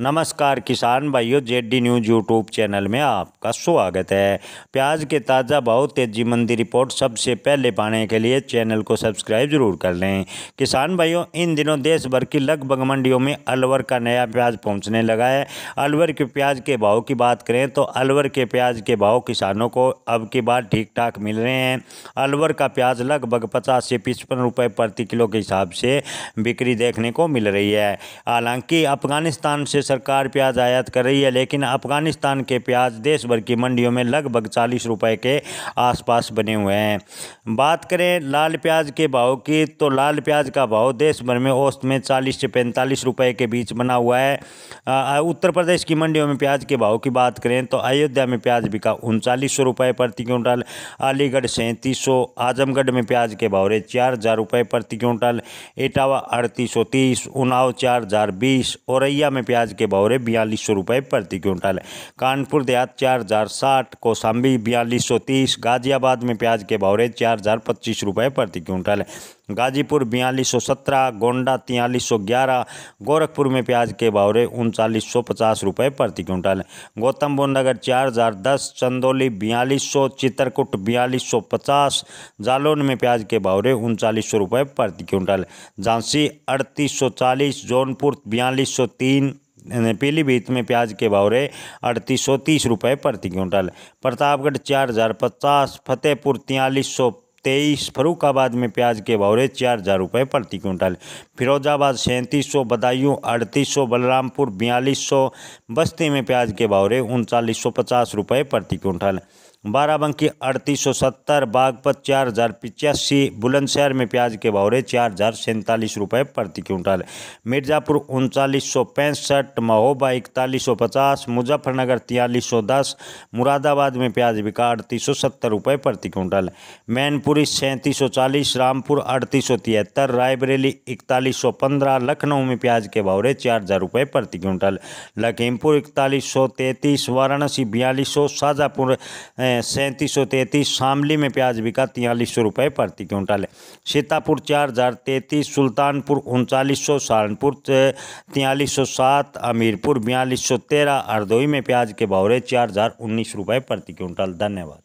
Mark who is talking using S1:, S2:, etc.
S1: नमस्कार किसान भाइयों जेडी न्यूज यूट्यूब चैनल में आपका स्वागत है प्याज के ताज़ा भाव तेजी मंदी रिपोर्ट सबसे पहले पाने के लिए चैनल को सब्सक्राइब जरूर कर लें किसान भाइयों इन दिनों देश भर की लगभग मंडियों में अलवर का नया प्याज पहुंचने लगा है अलवर के प्याज के भाव की बात करें तो अलवर के प्याज के भाव किसानों को अब की बार ठीक ठाक मिल रहे हैं अलवर का प्याज लगभग पचास से पचपन रुपये प्रति किलो के हिसाब से बिक्री देखने को मिल रही है हालांकि अफगानिस्तान से सरकार प्याज आयात कर रही है लेकिन अफगानिस्तान के प्याज देश भर की मंडियों में लगभग चालीस रुपये के आसपास बने हुए हैं बात करें लाल प्याज के भाव की तो लाल प्याज का भाव देश भर में औसत में चालीस से पैंतालीस रुपये के बीच बना हुआ है उत्तर प्रदेश की मंडियों में प्याज के भाव की बात करें तो अयोध्या में प्याज बिका उनचालीस सौ रुपये प्रति क्विंटल अलीगढ़ सैंतीस सौ आजमगढ़ में प्याज के भाव रहे चार हज़ार रुपये प्रति क्विंटल इटावा अड़तीस सौ तीस उनाव चार हज़ार बीस औरैया में प्याज प्याज के भाव रहे बयालीस सौ रुपये प्रति क्विंटल कानपुर देहात चार हज़ार साठ कौशाम्बी बयालीस सौ तीस गाजियाबाद में प्याज के भाव रहे चार हज़ार पच्चीस रुपये प्रति क्विंटल गाजीपुर बयालीस सौ सत्रह गोंडा तियालीस सौ ग्यारह गोरखपुर में प्याज के भाव रहे उनचालीस सौ पचास रुपये प्रति क्विंटल गौतम बुद्ध नगर चार हज़ार दस चंदौली बयालीस सौ चित्रकूट बयालीस सौ पचास जालौन में प्याज के भाव रहे उनचालीस सौ रुपये प्रति क्विंटल झांसी अड़तीस सौ चालीस जौनपुर बयालीस सौ तीन पीलीभीत में प्याज के भाव रहे अड़तीस सौ तीस रुपये प्रति क्विंटल प्रतापगढ़ चार हज़ार पचास फतेहपुर तयालीस सौ तेईस फरुखाबाद में प्याज के भाव रहे चार हज़ार रुपये प्रति क्विंटल फिरोजाबाद सैंतीस सौ बदायूँ अड़तीस सौ बलरामपुर बयालीस सौ बस्ती में प्याज के भाव रहे उनचालीस सौ पचास रुपये प्रति क्विंटल बाराबंकी अड़तीस सौ सत्तर बागपत चार हज़ार पिचासी बुलंदशहर में प्याज के भावरे चार हज़ार सैंतालीस रुपये प्रति क्विंटल मिर्ज़ापुर उनचालीस सौ पैंसठ महोबा इकतालीस सौ पचास मुजफ्फरनगर तियालीस सौ दस मुरादाबाद में प्याज बिका अड़तीस सौ सत्तर रुपये प्रति क्विंटल मैनपुरी सैंतीस सौ चालीस रामपुर अड़तीस सौ तिहत्तर रायबरेली इकतालीस सौ पंद्रह लखनऊ में प्याज के भावरे चार हज़ार रुपये प्रति क्विंटल लखीमपुर इकतालीस सौ तैंतीस वाराणसी बयालीस सौ शाहजहाँपुर सैंतीस सौ तैंतीस शामली में प्याज बिका तियालीस सौ रुपये प्रति क्विंटल सीतापुर चार हज़ार तैंतीस सुल्तानपुर उनचालीस सौ सहारनपुर तियालीस सौ सात अमीरपुर बयालीस सौ तेरह हरदोई में प्याज के भावरे चार हज़ार उन्नीस रुपये प्रति क्विंटल धन्यवाद